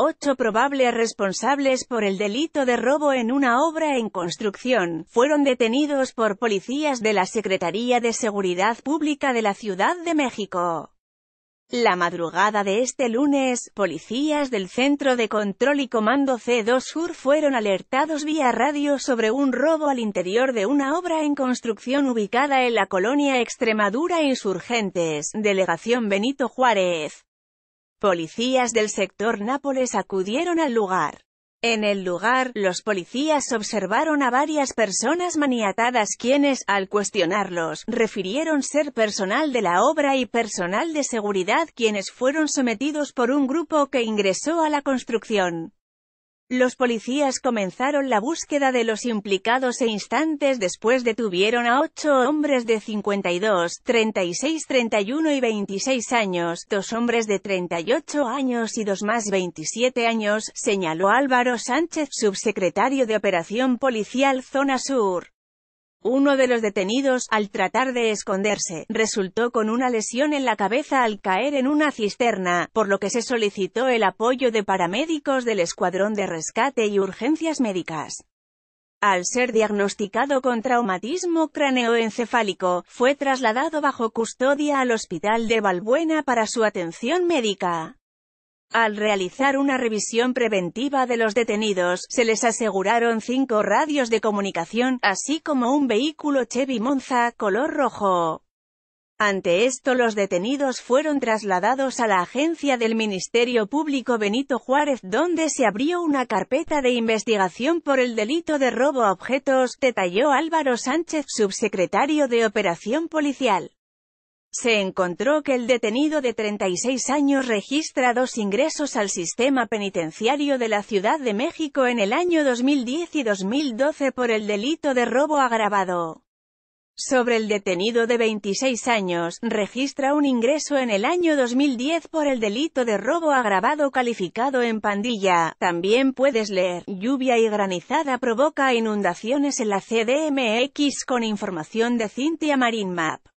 Ocho probables responsables por el delito de robo en una obra en construcción, fueron detenidos por policías de la Secretaría de Seguridad Pública de la Ciudad de México. La madrugada de este lunes, policías del Centro de Control y Comando C2 Sur fueron alertados vía radio sobre un robo al interior de una obra en construcción ubicada en la colonia Extremadura Insurgentes, Delegación Benito Juárez. Policías del sector Nápoles acudieron al lugar. En el lugar, los policías observaron a varias personas maniatadas quienes, al cuestionarlos, refirieron ser personal de la obra y personal de seguridad quienes fueron sometidos por un grupo que ingresó a la construcción. Los policías comenzaron la búsqueda de los implicados e instantes después detuvieron a ocho hombres de 52, 36, 31 y 26 años, dos hombres de 38 años y dos más 27 años, señaló Álvaro Sánchez, subsecretario de Operación Policial Zona Sur. Uno de los detenidos, al tratar de esconderse, resultó con una lesión en la cabeza al caer en una cisterna, por lo que se solicitó el apoyo de paramédicos del Escuadrón de Rescate y Urgencias Médicas. Al ser diagnosticado con traumatismo cráneoencefálico, fue trasladado bajo custodia al Hospital de Balbuena para su atención médica. Al realizar una revisión preventiva de los detenidos, se les aseguraron cinco radios de comunicación, así como un vehículo Chevy Monza, color rojo. Ante esto los detenidos fueron trasladados a la agencia del Ministerio Público Benito Juárez, donde se abrió una carpeta de investigación por el delito de robo a objetos, detalló Álvaro Sánchez, subsecretario de Operación Policial se encontró que el detenido de 36 años registra dos ingresos al sistema penitenciario de la Ciudad de México en el año 2010 y 2012 por el delito de robo agravado. Sobre el detenido de 26 años, registra un ingreso en el año 2010 por el delito de robo agravado calificado en pandilla. También puedes leer, lluvia y granizada provoca inundaciones en la CDMX con información de Cintia Marinmap. Map.